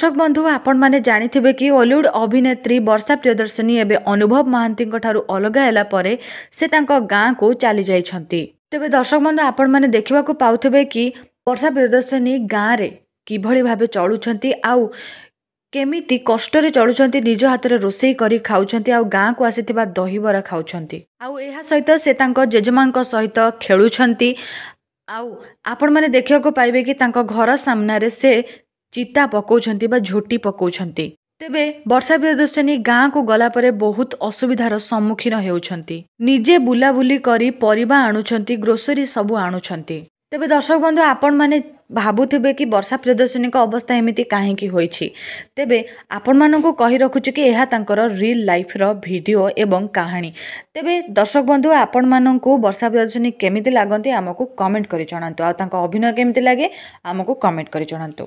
দর্শক বন্ধু আপন মানে জাঁথে কি অলিউড অভিনেত্রী বর্ষা প্রিয়দর্শনী এবে অনুভব মহান্তি অলগা হলা পরে সে তাঁর গাঁকু চালি যাই তবে দর্শক বন্ধু আপন মানে দেখা পাওয়া কি বর্ষা প্রিয়দর্শনী গাঁরে কিভাবে ভাবে চলুচার আউ কেমিতি কষ্টরে চলুচার নিজ হাতের রোষেই করে খাওয়া আউ গাঁকু আসি দহিবরা খাওয়া আউ এ সহিত সে তাঁর জেজেমা সহিত খেলুচার আউ মানে দেখা পাইবে কি তাঁর ঘর সামনারে সে ଚିତା ପକାଉଛନ୍ତି ବା ଝୋଟି ପକାଉଛନ୍ତି ତେବେ ବର୍ଷା ପ୍ରିୟଦର୍ଶିନୀ ଗାଁକୁ ଗଲାପରେ ବହୁତ ଅସୁବିଧାର ସମ୍ମୁଖୀନ ହେଉଛନ୍ତି ନିଜେ ବୁଲାବୁଲି କରି ପରିବା ଆଣୁଛନ୍ତି ଗ୍ରୋସରୀ ସବୁ ଆଣୁଛନ୍ତି ତେବେ ଦର୍ଶକ ବନ୍ଧୁ ଆପଣମାନେ ଭାବୁଥିବେ କି ବର୍ଷା ପ୍ରିୟଦର୍ଶିନୀଙ୍କ ଅବସ୍ଥା ଏମିତି କାହିଁକି ହୋଇଛି ତେବେ ଆପଣମାନଙ୍କୁ କହି ରଖୁଛୁ କି ଏହା ତାଙ୍କର ରିଲ୍ ଲାଇଫ୍ର ଭିଡ଼ିଓ ଏବଂ କାହାଣୀ ତେବେ ଦର୍ଶକ ବନ୍ଧୁ ଆପଣମାନଙ୍କୁ ବର୍ଷା ପ୍ରିୟଦର୍ଶିନୀ କେମିତି ଲାଗନ୍ତି ଆମକୁ କମେଣ୍ଟ କରି ଜଣାନ୍ତୁ ଆଉ ତାଙ୍କ ଅଭିନୟ କେମିତି ଲାଗେ ଆମକୁ କମେଣ୍ଟ କରି ଜଣାନ୍ତୁ